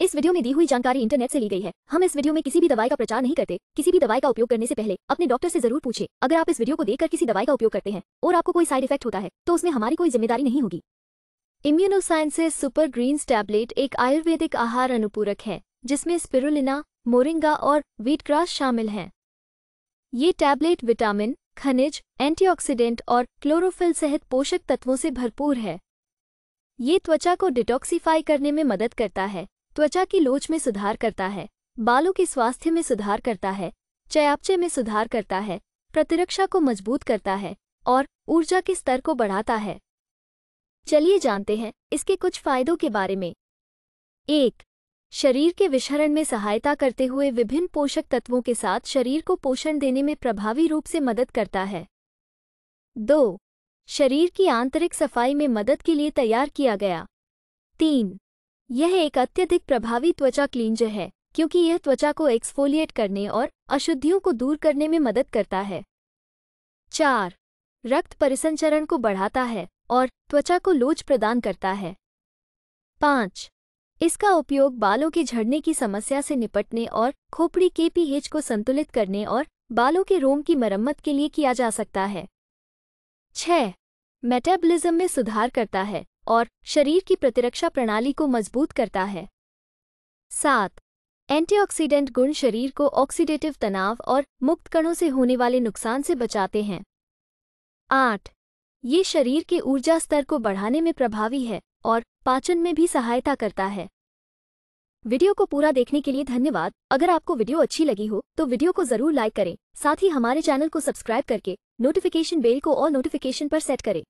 इस वीडियो में दी हुई जानकारी इंटरनेट से ली गई है हम इस वीडियो में किसी भी दवाई का प्रचार नहीं करते किसी भी दवाई का उपयोग करने से पहले अपने डॉक्टर से जरूर पूछे अगर आप इस वीडियो को देखकर किसी दवाई का उपयोग करते हैं और आपको कोई साइड इफेक्ट होता है तो उसमें हमारी कोई जिम्मेदारी नहीं होगी इम्यूनोसाइंसेस सुपर ग्रीन्स टैबलेट एक आयुर्वेदिक आहार अनुपूरक है जिसमें स्पिरुलिना मोरिंगा और वीटग्रास शामिल हैं ये टैबलेट विटामिन खनिज एंटीऑक्सीडेंट और क्लोरोफिल सहित पोषक तत्वों से भरपूर है ये त्वचा को डिटॉक्सीफाई करने में मदद करता है त्वचा की लोच में सुधार करता है बालों के स्वास्थ्य में सुधार करता है चयापचे में सुधार करता है प्रतिरक्षा को मजबूत करता है और ऊर्जा के स्तर को बढ़ाता है चलिए जानते हैं इसके कुछ फायदों के बारे में एक शरीर के विषहरण में सहायता करते हुए विभिन्न पोषक तत्वों के साथ शरीर को पोषण देने में प्रभावी रूप से मदद करता है दो शरीर की आंतरिक सफाई में मदद के लिए तैयार किया गया तीन यह एक अत्यधिक प्रभावी त्वचा क्लींजर है क्योंकि यह त्वचा को एक्सफोलिएट करने और अशुद्धियों को दूर करने में मदद करता है चार रक्त परिसंचरण को बढ़ाता है और त्वचा को लोच प्रदान करता है पाँच इसका उपयोग बालों के झड़ने की समस्या से निपटने और खोपड़ी के पीएच को संतुलित करने और बालों के रोम की मरम्मत के लिए किया जा सकता है छह मेटाबॉलिज्म में सुधार करता है और शरीर की प्रतिरक्षा प्रणाली को मजबूत करता है सात एंटीऑक्सीडेंट गुण शरीर को ऑक्सीडेटिव तनाव और मुक्त कणों से होने वाले नुकसान से बचाते हैं आठ ये शरीर के ऊर्जा स्तर को बढ़ाने में प्रभावी है और पाचन में भी सहायता करता है वीडियो को पूरा देखने के लिए धन्यवाद अगर आपको वीडियो अच्छी लगी हो तो वीडियो को जरूर लाइक करें साथ ही हमारे चैनल को सब्सक्राइब करके नोटिफिकेशन बेल को और नोटिफिकेशन पर सेट करें